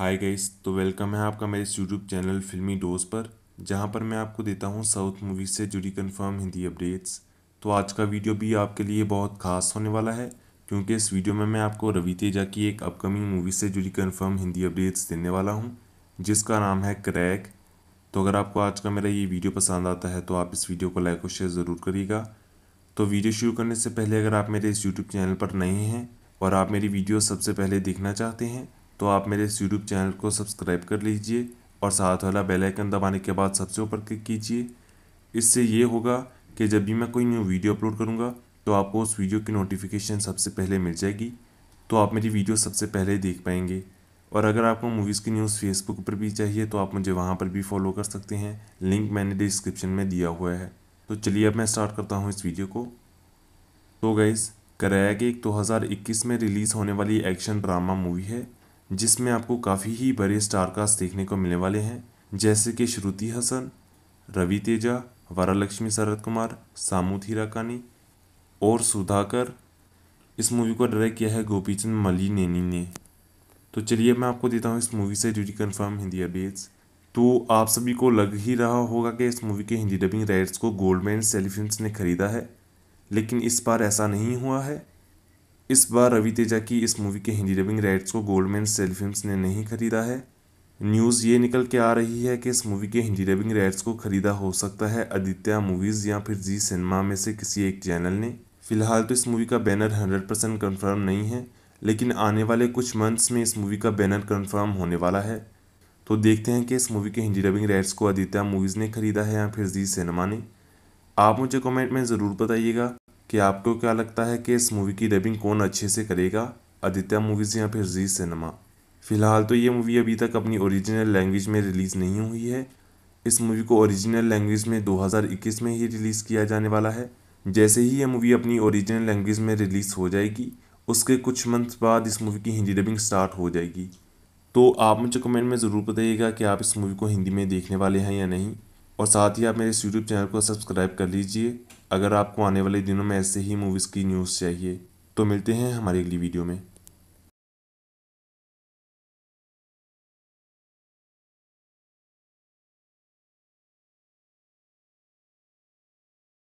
hi guys तो welcome है आपका मेरे यूट्यूब चैनल फिल्मी डोज पर जहां पर मैं आपको देता हूं साउथ मूवीज से जुड़ी कंफर्म हिंदी अपडेट्स तो आज का वीडियो भी आपके लिए बहुत खास होने वाला है क्योंकि इस वीडियो में मैं आपको रवि तेजा की एक अपकमिंग मूवी से जुड़ी कन्फर्म हिंदी अपडेट्स देने वाला हूँ जिसका नाम है क्रैक तो अगर आपको आज का मेरा ये वीडियो पसंद आता है तो आप इस वीडियो को लाइक और शेयर ज़रूर करिएगा तो वीडियो शुरू करने से पहले अगर आप मेरे इस यूट्यूब चैनल पर नए हैं और आप मेरी वीडियो सबसे पहले देखना चाहते हैं तो आप मेरे इस यूट्यूब चैनल को सब्सक्राइब कर लीजिए और साथ वाला बेल आइकन दबाने के बाद सबसे ऊपर क्लिक कीजिए इससे ये होगा कि जब भी मैं कोई न्यू वीडियो अपलोड करूँगा तो आपको उस वीडियो की नोटिफिकेशन सबसे पहले मिल जाएगी तो आप मेरी वीडियो सबसे पहले देख पाएंगे और अगर आपको मूवीज़ की न्यूज़ फेसबुक पर भी चाहिए तो आप मुझे वहाँ पर भी फॉलो कर सकते हैं लिंक मैंने डिस्क्रिप्शन में दिया हुआ है तो चलिए अब मैं स्टार्ट करता हूँ इस वीडियो को तो गाइज़ कराया कि एक 2021 में रिलीज़ होने वाली एक्शन ड्रामा मूवी है जिसमें आपको काफ़ी ही बड़े स्टारकास्ट देखने को मिलने वाले हैं जैसे कि श्रुति हसन रवि तेजा वरालक्ष्मी शरद कुमार सामूत हीराकानी और सुधाकर इस मूवी को डायरेक्ट किया है गोपीचंद मली नैनी ने तो चलिए मैं आपको देता हूँ इस मूवी से जुड़ी कन्फर्म हिंदी अपडेट्स तो आप सभी को लग ही रहा होगा कि इस मूवी के हिंदी डबिंग राइट्स को गोल्डमैन सेलिफिल्म्स ने खरीदा है लेकिन इस बार ऐसा नहीं हुआ है इस बार रवि तेजा की इस मूवी के हिंदी डबिंग राइट्स को गोल्डमैन सेल फिल्म्स ने नहीं खरीदा है न्यूज़ ये निकल के आ रही है कि इस मूवी के हिंदी डबिंग राइट्स को खरीदा हो सकता है आदित्य मूवीज़ या फिर जी सिनेमा में से किसी एक चैनल ने फिलहाल तो इस मूवी का बैनर हंड्रेड परसेंट कन्फर्म नहीं है लेकिन आने वाले कुछ मंथ्स में इस मूवी का बैनर कन्फर्म होने वाला है तो देखते हैं कि इस मूवी के हिंदी डबिंग राइट्स को आदित्य मूवीज़ ने खरीदा है या फिर जी सिनेमा ने आप मुझे कमेंट में ज़रूर बताइएगा कि आपको क्या लगता है कि इस मूवी की डबिंग कौन अच्छे से करेगा आदित्य मूवीज़ या फिर जी सिनेमा फ़िलहाल तो ये मूवी अभी तक अपनी ओरिजिनल लैंग्वेज में रिलीज़ नहीं हुई है इस मूवी को ओरिजिनल लैंग्वेज में 2021 में ही रिलीज़ किया जाने वाला है जैसे ही ये मूवी अपनी ओरिजिनल लैंग्वेज में रिलीज़ हो जाएगी उसके कुछ मंथ बाद इस मूवी की हिंदी डबिंग स्टार्ट हो जाएगी तो आप मुझे कमेंट में ज़रूर बताइएगा कि आप इस मूवी को हिंदी में देखने वाले हैं या नहीं और साथ ही आप मेरे इस यूट्यूब चैनल को सब्सक्राइब कर लीजिए अगर आपको आने वाले दिनों में ऐसे ही मूवीज़ की न्यूज़ चाहिए तो मिलते हैं हमारी अगली वीडियो में